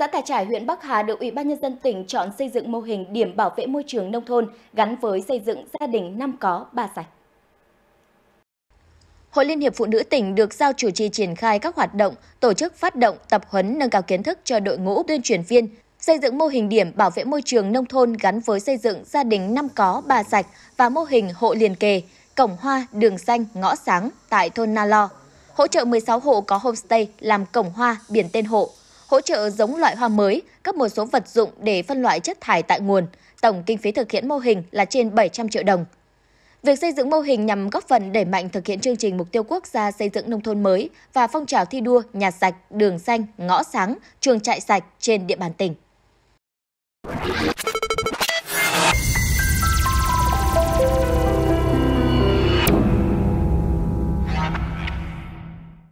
Xã Tà Trải, huyện Bắc Hà được Ủy ban Nhân dân tỉnh chọn xây dựng mô hình điểm bảo vệ môi trường nông thôn gắn với xây dựng gia đình năm có ba sạch. Hội Liên hiệp Phụ nữ tỉnh được giao chủ trì triển khai các hoạt động, tổ chức phát động, tập huấn nâng cao kiến thức cho đội ngũ tuyên truyền viên, xây dựng mô hình điểm bảo vệ môi trường nông thôn gắn với xây dựng gia đình năm có ba sạch và mô hình hộ liền kề, cổng hoa, đường xanh, ngõ sáng tại thôn Na Lo. Hỗ trợ 16 hộ có homestay làm cổng hoa, biển tên hộ, hỗ trợ giống loại hoa mới, cấp một số vật dụng để phân loại chất thải tại nguồn. Tổng kinh phí thực hiện mô hình là trên 700 triệu đồng. Việc xây dựng mô hình nhằm góp phần đẩy mạnh thực hiện chương trình mục tiêu quốc gia xây dựng nông thôn mới và phong trào thi đua nhà sạch, đường xanh, ngõ sáng, trường trại sạch trên địa bàn tỉnh.